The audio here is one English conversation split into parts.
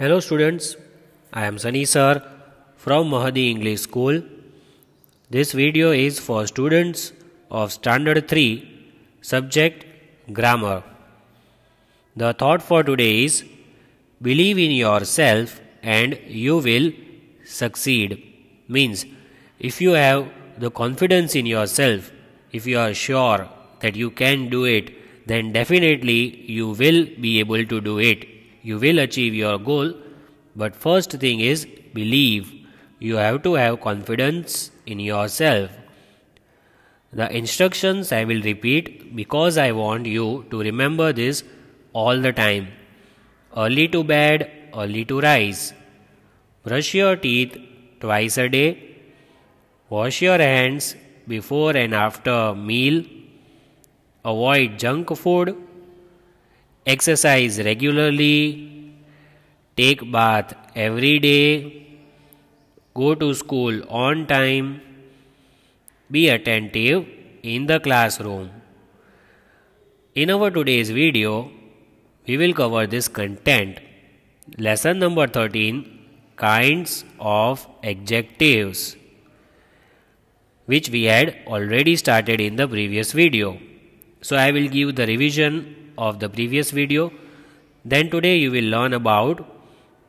Hello students, I am Sunny sir from Mahadi English School. This video is for students of Standard 3 subject Grammar. The thought for today is believe in yourself and you will succeed. Means if you have the confidence in yourself, if you are sure that you can do it, then definitely you will be able to do it you will achieve your goal. But first thing is believe. You have to have confidence in yourself. The instructions I will repeat because I want you to remember this all the time. Early to bed, early to rise. Brush your teeth twice a day. Wash your hands before and after meal. Avoid junk food exercise regularly, take bath every day, go to school on time, be attentive in the classroom. In our today's video, we will cover this content. Lesson number 13 Kinds of adjectives which we had already started in the previous video. So I will give the revision of the previous video. Then today you will learn about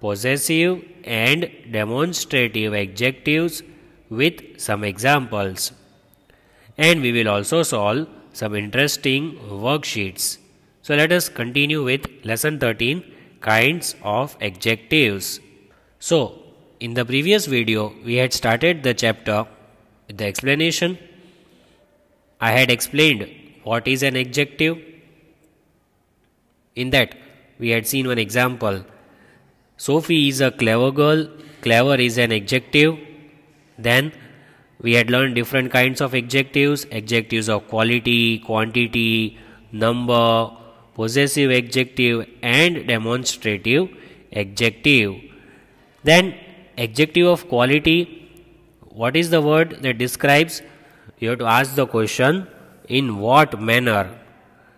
possessive and demonstrative adjectives with some examples. And we will also solve some interesting worksheets. So let us continue with lesson 13 kinds of adjectives. So in the previous video we had started the chapter with the explanation. I had explained what is an adjective in that, we had seen one example. Sophie is a clever girl, clever is an adjective. Then, we had learned different kinds of adjectives adjectives of quality, quantity, number, possessive adjective, and demonstrative adjective. Then, adjective of quality what is the word that describes? You have to ask the question in what manner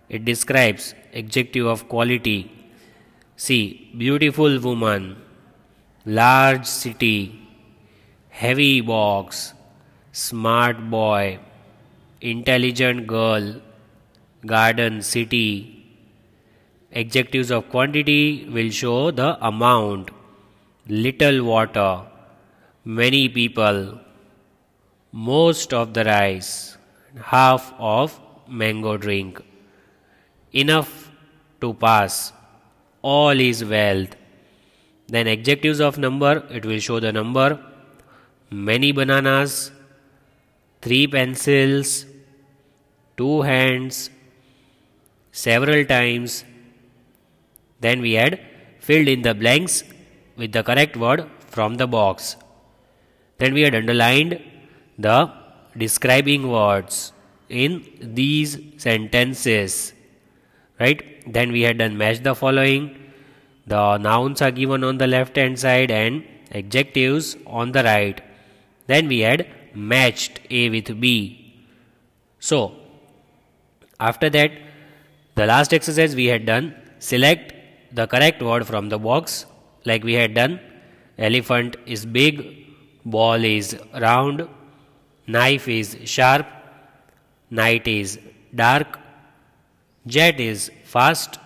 it describes adjective of quality. See, beautiful woman, large city, heavy box, smart boy, intelligent girl, garden, city. Adjectives of quantity will show the amount, little water, many people, most of the rice, half of mango drink, enough to pass. All is wealth. Then adjectives of number, it will show the number. Many bananas, three pencils, two hands, several times. Then we had filled in the blanks with the correct word from the box. Then we had underlined the describing words in these sentences right then we had done match the following the nouns are given on the left hand side and adjectives on the right then we had matched a with b so after that the last exercise we had done select the correct word from the box like we had done elephant is big ball is round knife is sharp night is dark Jet is fast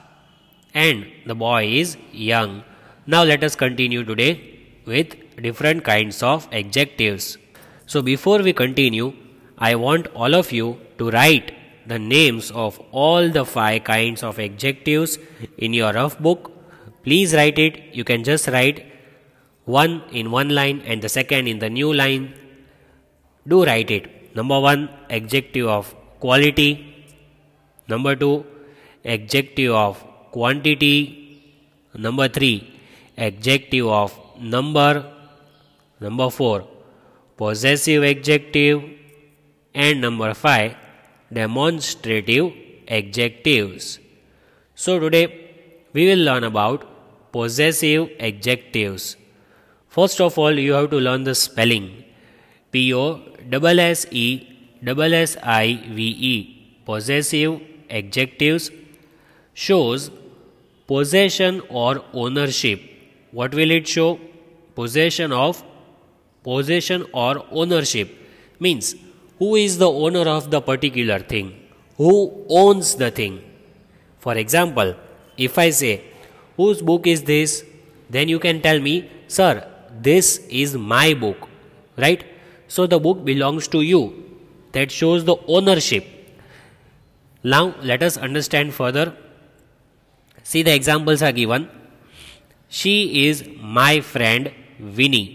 and the boy is young. Now let us continue today with different kinds of adjectives. So before we continue, I want all of you to write the names of all the five kinds of adjectives in your rough book. Please write it. You can just write one in one line and the second in the new line. Do write it. Number one, adjective of quality number 2 adjective of quantity number 3 adjective of number number 4 possessive adjective and number 5 demonstrative adjectives so today we will learn about possessive adjectives first of all you have to learn the spelling p o s s e s s i v e possessive adjectives shows possession or ownership. What will it show? Possession of possession or ownership means who is the owner of the particular thing? Who owns the thing? For example, if I say, whose book is this? Then you can tell me, sir, this is my book, right? So the book belongs to you. That shows the ownership. Now let us understand further. See the examples are given. She is my friend Winnie.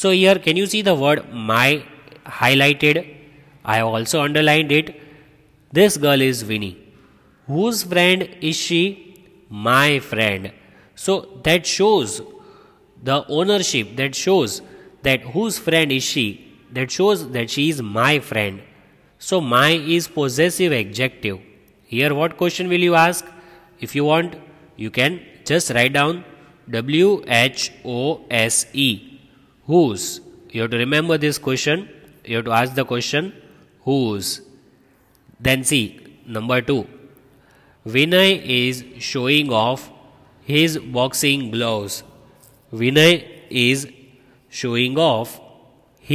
So here can you see the word my highlighted? I also underlined it. This girl is Winnie. Whose friend is she? My friend. So that shows the ownership, that shows that whose friend is she? That shows that she is my friend. So my is possessive adjective. Here what question will you ask? If you want, you can just write down W H O S E. Whose? You have to remember this question. You have to ask the question whose. Then see number two. Vinay is showing off his boxing gloves. Vinay is showing off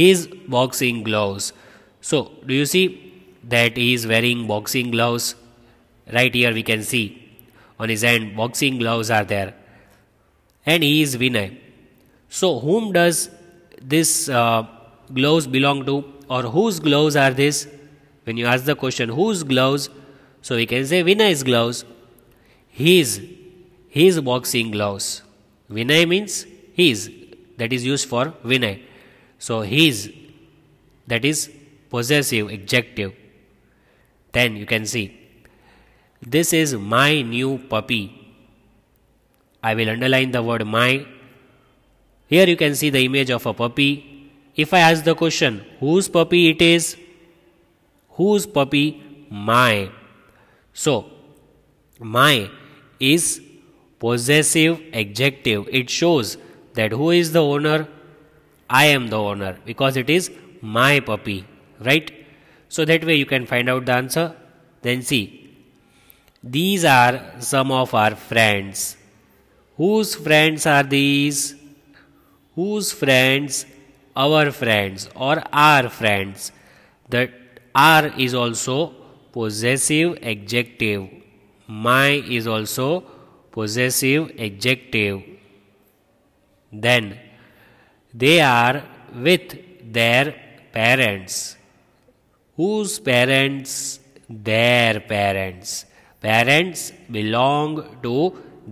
his boxing gloves. So, do you see that he is wearing boxing gloves? Right here we can see on his hand boxing gloves are there. And he is Vinay. So, whom does this uh, gloves belong to or whose gloves are this? When you ask the question whose gloves, so we can say Vinay's gloves. His, his boxing gloves. Vinay means his, that is used for Vinay. So his, that is possessive adjective, then you can see this is my new puppy. I will underline the word my. Here you can see the image of a puppy. If I ask the question, whose puppy it is? Whose puppy? My. So, my is possessive adjective. It shows that who is the owner? I am the owner because it is my puppy right so that way you can find out the answer then see these are some of our friends whose friends are these whose friends our friends or our friends that are is also possessive adjective my is also possessive adjective then they are with their parents whose parents? Their parents. Parents belong to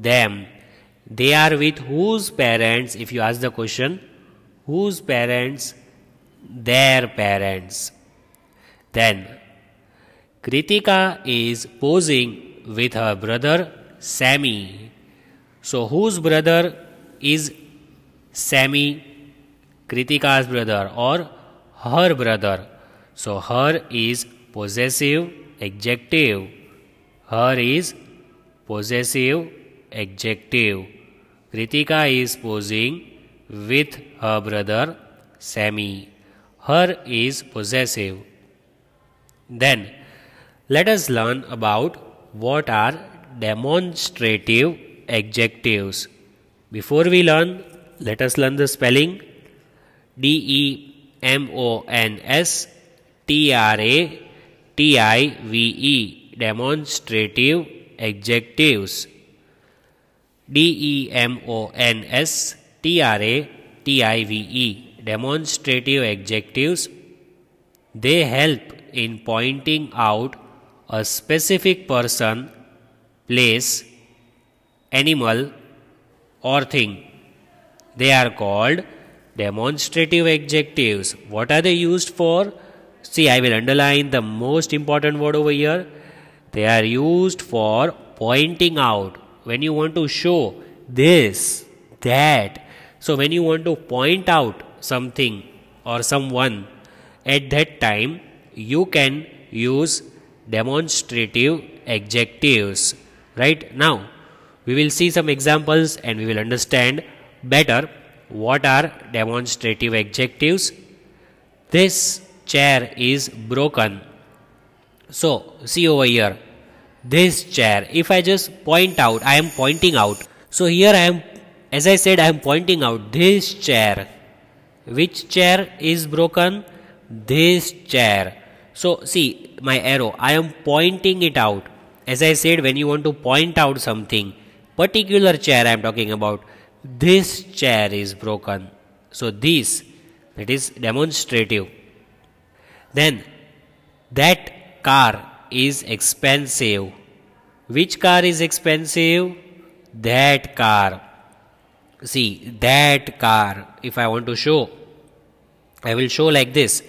them. They are with whose parents? If you ask the question, whose parents? Their parents. Then, Kritika is posing with her brother Sammy. So, whose brother is Sammy? Kritika's brother or her brother? So her is possessive adjective. Her is possessive adjective. Kritika is posing with her brother Sammy. Her is possessive. Then let us learn about what are demonstrative adjectives. Before we learn, let us learn the spelling D E M O N S tive demonstrative adjectives D E M O N S T R A T I V E demonstrative adjectives they help in pointing out a specific person place animal or thing they are called demonstrative adjectives what are they used for See, I will underline the most important word over here. They are used for pointing out when you want to show this, that. So, when you want to point out something or someone at that time, you can use demonstrative adjectives. Right now, we will see some examples and we will understand better what are demonstrative adjectives. This chair is broken. So see over here this chair if I just point out I am pointing out so here I am as I said I am pointing out this chair which chair is broken this chair so see my arrow I am pointing it out as I said when you want to point out something particular chair I am talking about this chair is broken so this it is demonstrative then that car is expensive. Which car is expensive? That car. See, that car, if I want to show, I will show like this.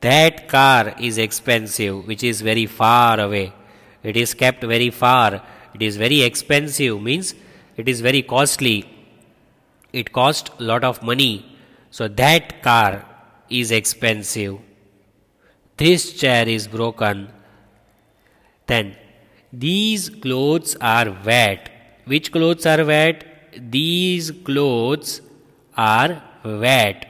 That car is expensive, which is very far away. It is kept very far. It is very expensive, means it is very costly. It cost lot of money. So that car is expensive this chair is broken, then these clothes are wet. Which clothes are wet? These clothes are wet.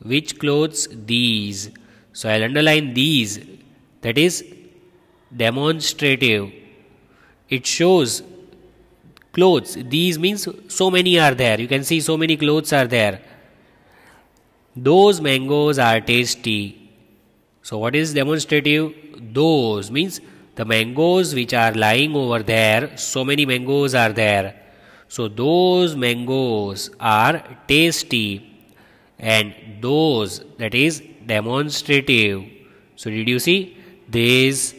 Which clothes? These. So I'll underline these. That is demonstrative. It shows clothes. These means so many are there. You can see so many clothes are there. Those mangoes are tasty. So, what is demonstrative? Those means the mangoes which are lying over there, so many mangoes are there. So, those mangoes are tasty and those that is demonstrative. So, did you see? This,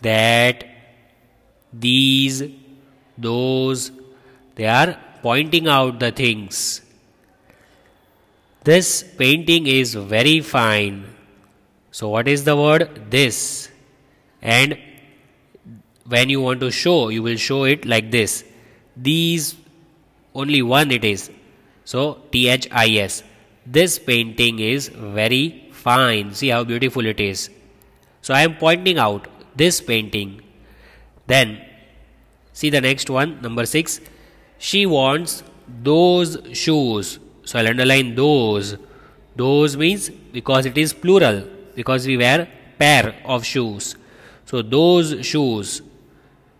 that, these, those, they are pointing out the things. This painting is very fine. So what is the word? This. And when you want to show, you will show it like this. These, only one it is. So T-H-I-S. This painting is very fine. See how beautiful it is. So I am pointing out this painting. Then see the next one, number 6. She wants those shoes. So I'll underline those. Those means because it is plural because we wear pair of shoes. So those shoes.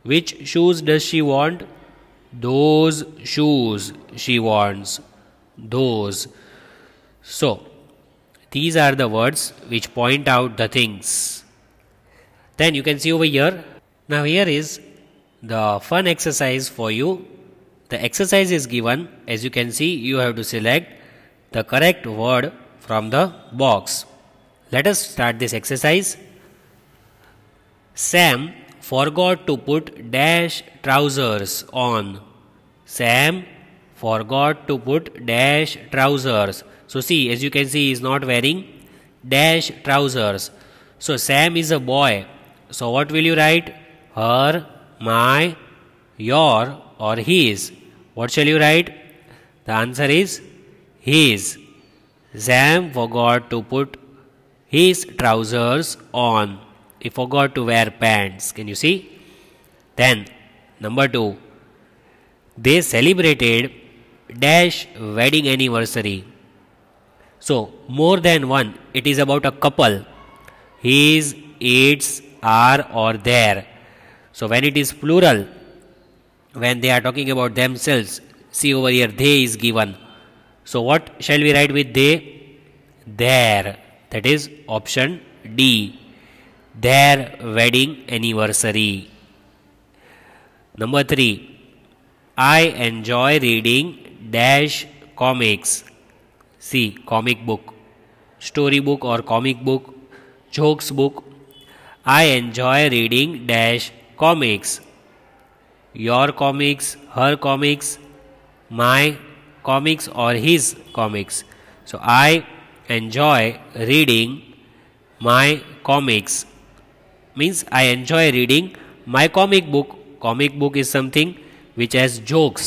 Which shoes does she want? Those shoes she wants. Those. So these are the words which point out the things. Then you can see over here. Now here is the fun exercise for you. The exercise is given. As you can see, you have to select the correct word from the box. Let us start this exercise. Sam forgot to put dash trousers on. Sam forgot to put dash trousers. So see, as you can see, he is not wearing dash trousers. So Sam is a boy. So what will you write? Her, my, your or his. What shall you write? The answer is his. Sam forgot to put his trousers on. He forgot to wear pants. Can you see? Then, number two, they celebrated dash wedding anniversary. So, more than one, it is about a couple. His, its, are, or their. So, when it is plural, when they are talking about themselves, see over here, they is given. So, what shall we write with they? There that is option D their wedding anniversary number 3 I enjoy reading dash comics see comic book storybook or comic book jokes book I enjoy reading dash comics your comics her comics my comics or his comics so I enjoy reading my comics. Means I enjoy reading my comic book. Comic book is something which has jokes.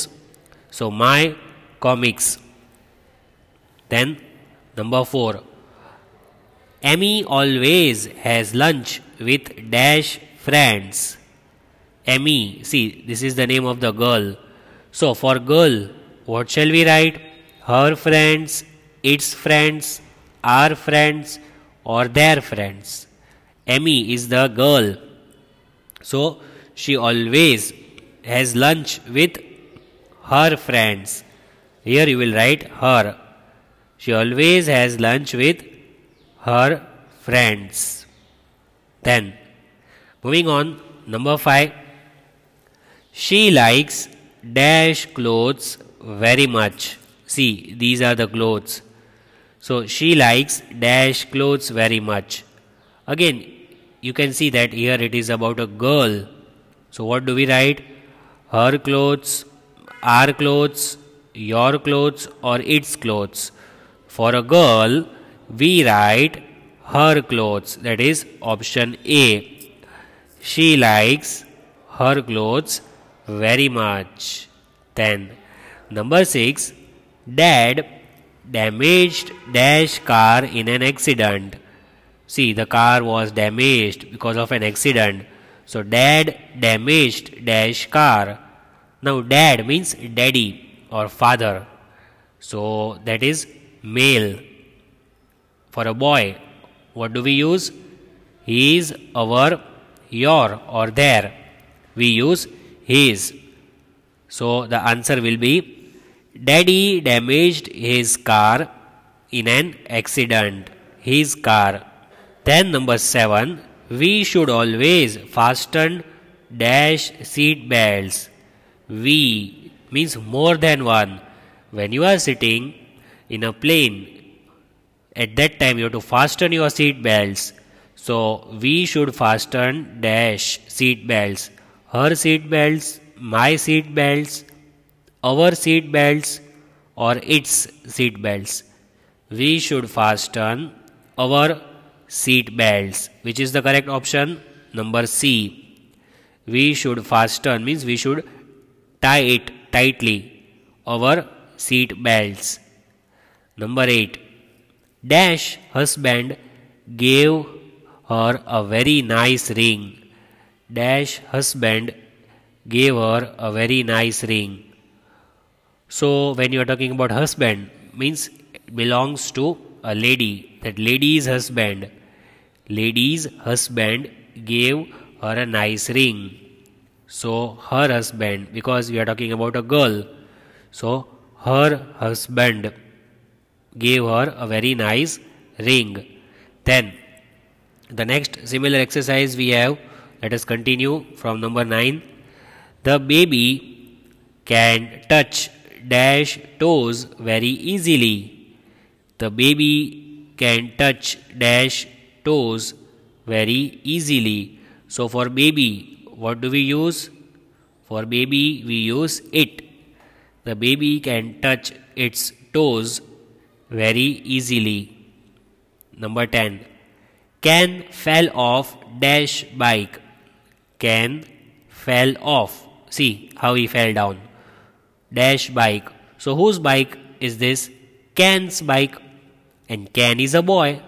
So my comics. Then number 4. Emmy always has lunch with dash friends. Emmy, see, this is the name of the girl. So for girl, what shall we write? Her friends, its friends our friends or their friends. Emmy is the girl. So she always has lunch with her friends. Here you will write her. She always has lunch with her friends. Then, moving on, number 5. She likes dash clothes very much. See, these are the clothes. So she likes dash clothes very much. Again, you can see that here it is about a girl. So what do we write? Her clothes, our clothes, your clothes, or its clothes. For a girl, we write her clothes, that is option A. She likes her clothes very much. Then, number 6, dad damaged dash car in an accident. See, the car was damaged because of an accident. So, dad damaged dash car. Now, dad means daddy or father. So, that is male. For a boy, what do we use? His, our, your, or their. We use his. So, the answer will be Daddy damaged his car in an accident. His car. Then number 7. We should always fasten dash seat belts. We means more than one. When you are sitting in a plane, at that time you have to fasten your seat belts. So we should fasten dash seat belts. Her seat belts, my seat belts, our seat belts or its seat belts. We should fasten our seat belts, which is the correct option number C. We should fasten means we should tie it tightly our seat belts. Number 8. Dash husband gave her a very nice ring. Dash husband gave her a very nice ring. So when you are talking about husband, means belongs to a lady. That lady's husband, lady's husband gave her a nice ring. So her husband, because we are talking about a girl, so her husband gave her a very nice ring. Then the next similar exercise we have, let us continue from number 9. The baby can touch dash toes very easily. The baby can touch dash toes very easily. So for baby, what do we use? For baby, we use it. The baby can touch its toes very easily. Number 10. Can fell off dash bike. Can fell off. See how he fell down dash bike. So whose bike is this? Ken's bike. And Ken is a boy.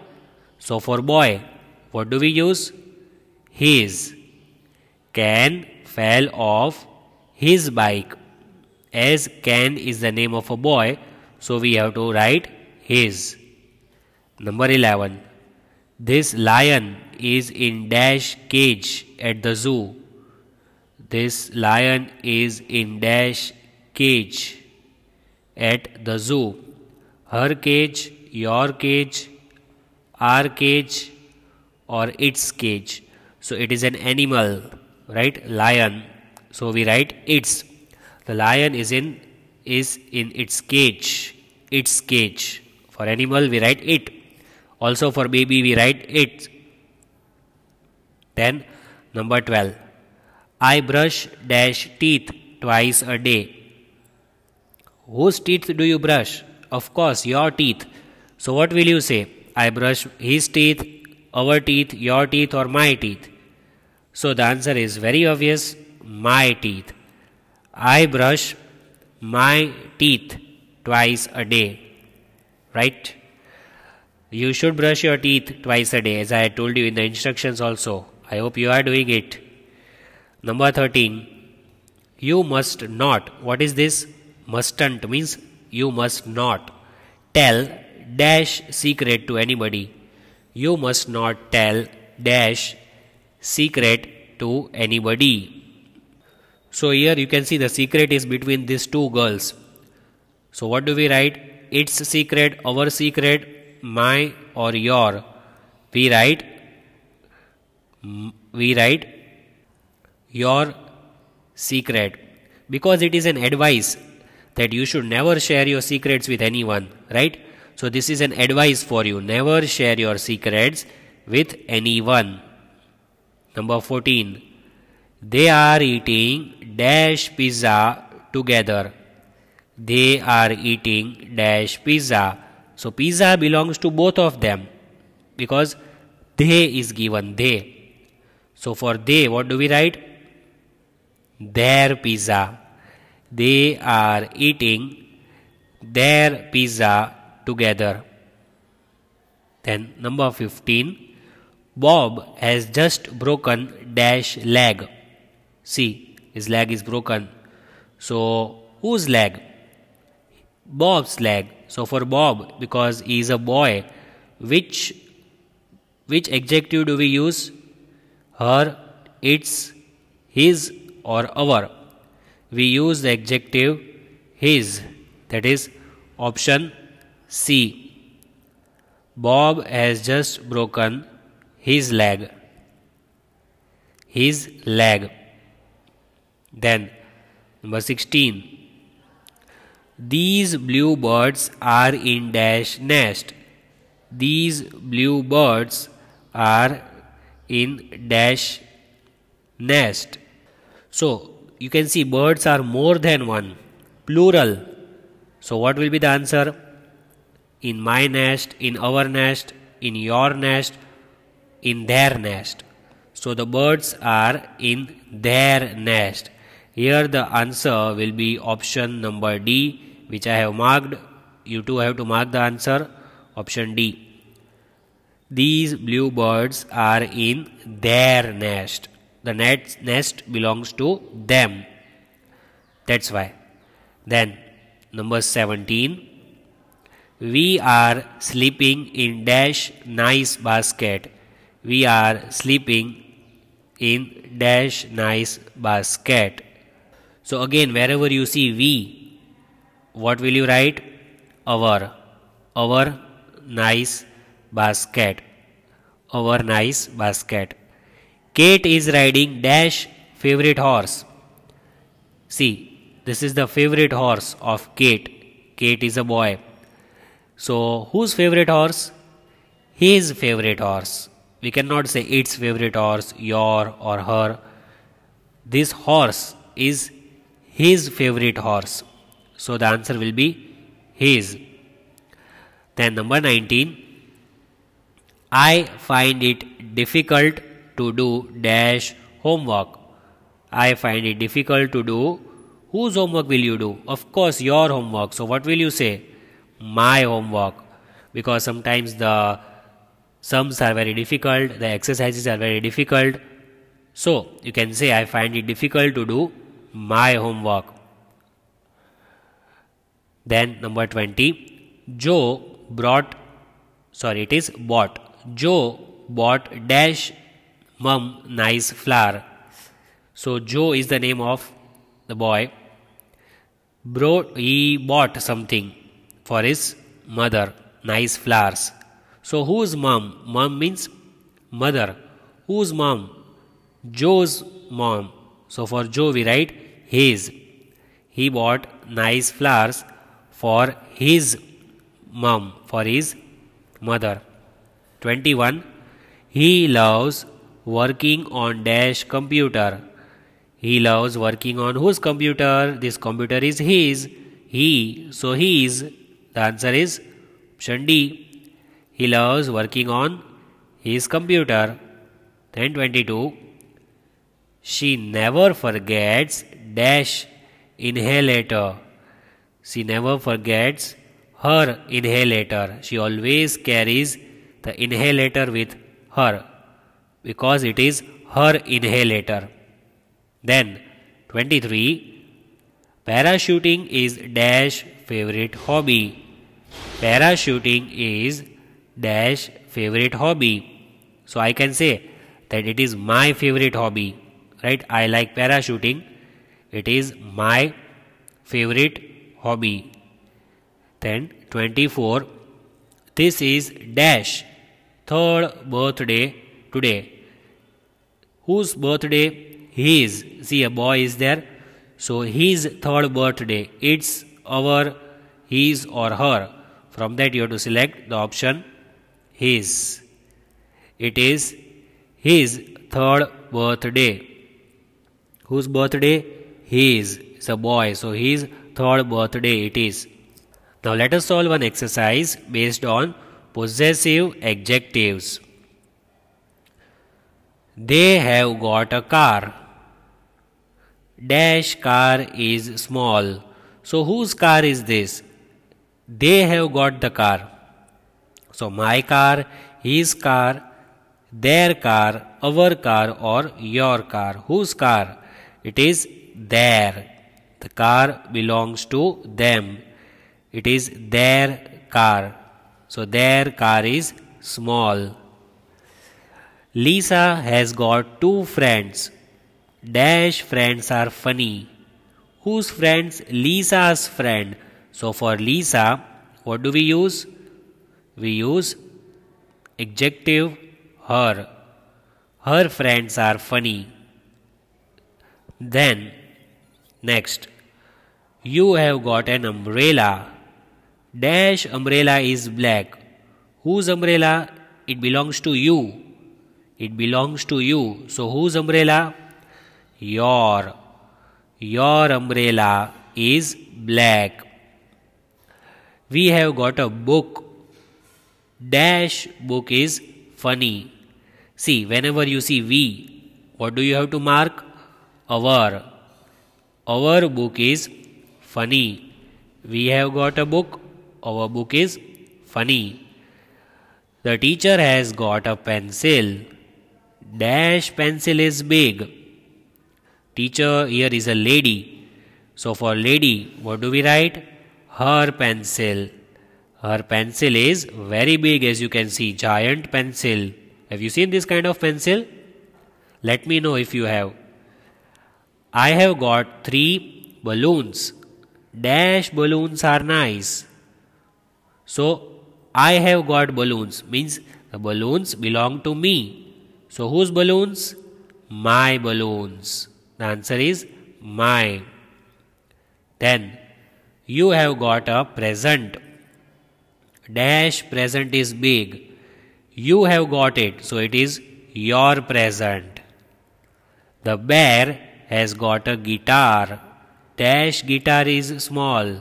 So for boy, what do we use? His. Ken fell off his bike. As Ken is the name of a boy, so we have to write his. Number 11. This lion is in dash cage at the zoo. This lion is in dash cage at the zoo her cage your cage our cage or its cage so it is an animal right lion so we write its the lion is in is in its cage its cage for animal we write it also for baby we write it then number 12 i brush dash teeth twice a day Whose teeth do you brush? Of course, your teeth. So what will you say? I brush his teeth, our teeth, your teeth, or my teeth? So the answer is very obvious my teeth. I brush my teeth twice a day. Right? You should brush your teeth twice a day, as I told you in the instructions also. I hope you are doing it. Number 13. You must not. What is this? mustn't means you must not tell dash secret to anybody. You must not tell dash secret to anybody. So here you can see the secret is between these two girls. So what do we write? Its secret, our secret, my or your. We write, we write your secret because it is an advice that you should never share your secrets with anyone, right? So this is an advice for you. Never share your secrets with anyone. Number 14. They are eating dash pizza together. They are eating dash pizza. So pizza belongs to both of them because they is given they. So for they, what do we write? Their pizza. They are eating their pizza together. Then number 15 Bob has just broken dash leg. See, his leg is broken. So whose leg? Bob's leg. So for Bob, because he is a boy, which which adjective do we use? Her, its, his, or our? we use the adjective his, that is option C. Bob has just broken his leg. His leg. Then, number 16. These blue birds are in dash nest. These blue birds are in dash nest. So you can see birds are more than one, plural. So what will be the answer? In my nest, in our nest, in your nest, in their nest. So the birds are in their nest. Here the answer will be option number D, which I have marked. You too have to mark the answer, option D. These blue birds are in their nest the nest, nest belongs to them. That's why. Then, number 17. We are sleeping in dash nice basket. We are sleeping in dash nice basket. So again, wherever you see we, what will you write? Our, our nice basket, our nice basket. Kate is riding dash favorite horse. See, this is the favorite horse of Kate. Kate is a boy. So, whose favorite horse? His favorite horse. We cannot say its favorite horse, your or her. This horse is his favorite horse. So, the answer will be his. Then, number 19. I find it difficult to do dash homework. I find it difficult to do. Whose homework will you do? Of course, your homework. So, what will you say? My homework. Because sometimes the sums are very difficult, the exercises are very difficult. So, you can say, I find it difficult to do my homework. Then, number 20, Joe brought, sorry, it is bought. Joe bought dash mum nice flower. So Joe is the name of the boy. Bro, he bought something for his mother, nice flowers. So whose mom? Mom means mother. Whose mom? Joe's mom. So for Joe we write his. He bought nice flowers for his mom, for his mother. 21. He loves working on dash computer. He loves working on whose computer? This computer is his. He. So he is. The answer is option D. He loves working on his computer. Then 22. She never forgets dash inhalator. She never forgets her inhalator. She always carries the inhalator with her because it is her inhalator. Then 23. Parachuting is dash favorite hobby. Parachuting is dash favorite hobby. So I can say that it is my favorite hobby, right? I like parachuting. It is my favorite hobby. Then 24. This is dash third birthday today whose birthday his see a boy is there so his third birthday it's our his or her from that you have to select the option his it is his third birthday whose birthday his it's a boy so his third birthday it is now let us solve one exercise based on possessive adjectives they have got a car. Dash car is small. So whose car is this? They have got the car. So my car, his car, their car, our car, or your car. Whose car? It is their. The car belongs to them. It is their car. So their car is small. Lisa has got two friends. Dash friends are funny. Whose friends? Lisa's friend. So for Lisa, what do we use? We use adjective her. Her friends are funny. Then, next, you have got an umbrella. Dash umbrella is black. Whose umbrella? It belongs to you. It belongs to you. So whose umbrella? Your. Your umbrella is black. We have got a book. Dash book is funny. See, whenever you see we, what do you have to mark? Our. Our book is funny. We have got a book. Our book is funny. The teacher has got a pencil dash pencil is big teacher here is a lady so for lady what do we write her pencil her pencil is very big as you can see giant pencil have you seen this kind of pencil let me know if you have i have got 3 balloons dash balloons are nice so i have got balloons means the balloons belong to me so whose balloons? My balloons. The answer is my. Then you have got a present. Dash present is big. You have got it. So it is your present. The bear has got a guitar. Dash guitar is small.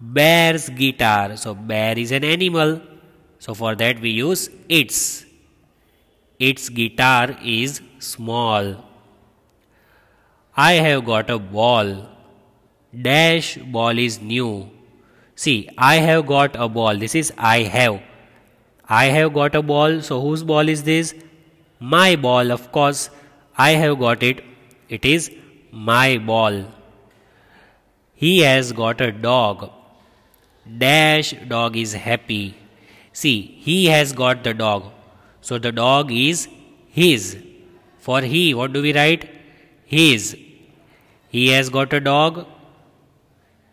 Bear's guitar. So bear is an animal. So for that we use its. Its guitar is small. I have got a ball. Dash ball is new. See, I have got a ball. This is I have. I have got a ball. So whose ball is this? My ball, of course. I have got it. It is my ball. He has got a dog. Dash dog is happy. See, he has got the dog. So the dog is his. For he, what do we write? His. He has got a dog.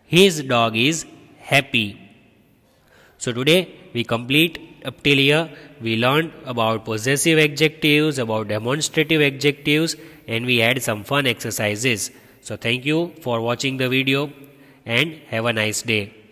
His dog is happy. So today we complete up till here. We learned about possessive adjectives, about demonstrative adjectives and we had some fun exercises. So thank you for watching the video and have a nice day.